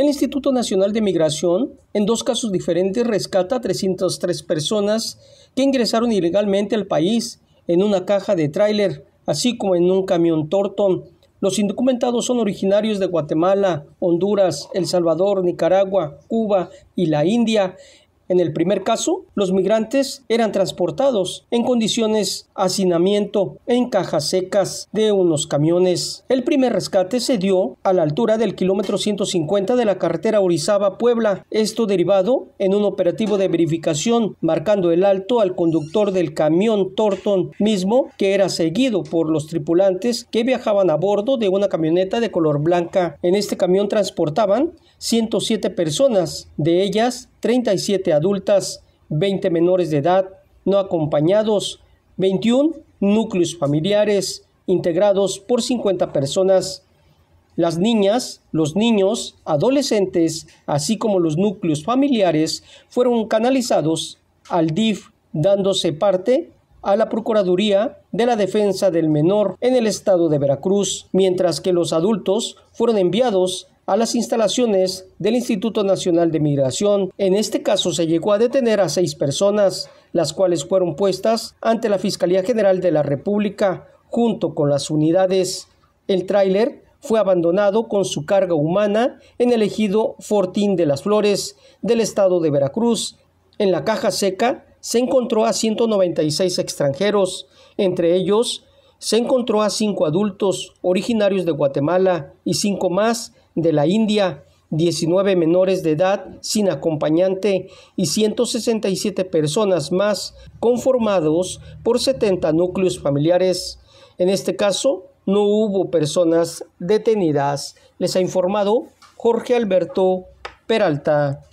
El Instituto Nacional de Migración, en dos casos diferentes, rescata a 303 personas que ingresaron ilegalmente al país en una caja de tráiler, así como en un camión torto. Los indocumentados son originarios de Guatemala, Honduras, El Salvador, Nicaragua, Cuba y la India, en el primer caso, los migrantes eran transportados en condiciones hacinamiento en cajas secas de unos camiones. El primer rescate se dio a la altura del kilómetro 150 de la carretera Orizaba-Puebla, esto derivado en un operativo de verificación marcando el alto al conductor del camión Torton mismo que era seguido por los tripulantes que viajaban a bordo de una camioneta de color blanca. En este camión transportaban 107 personas, de ellas 37 adultas, 20 menores de edad no acompañados, 21 núcleos familiares integrados por 50 personas. Las niñas, los niños, adolescentes, así como los núcleos familiares fueron canalizados al DIF, dándose parte a la Procuraduría de la Defensa del Menor en el estado de Veracruz, mientras que los adultos fueron enviados a las instalaciones del Instituto Nacional de Migración. En este caso se llegó a detener a seis personas, las cuales fueron puestas ante la Fiscalía General de la República junto con las unidades. El tráiler fue abandonado con su carga humana en el ejido Fortín de las Flores del estado de Veracruz. En la caja seca se encontró a 196 extranjeros, entre ellos se encontró a cinco adultos originarios de Guatemala y cinco más de la India, 19 menores de edad sin acompañante y 167 personas más conformados por 70 núcleos familiares. En este caso, no hubo personas detenidas, les ha informado Jorge Alberto Peralta.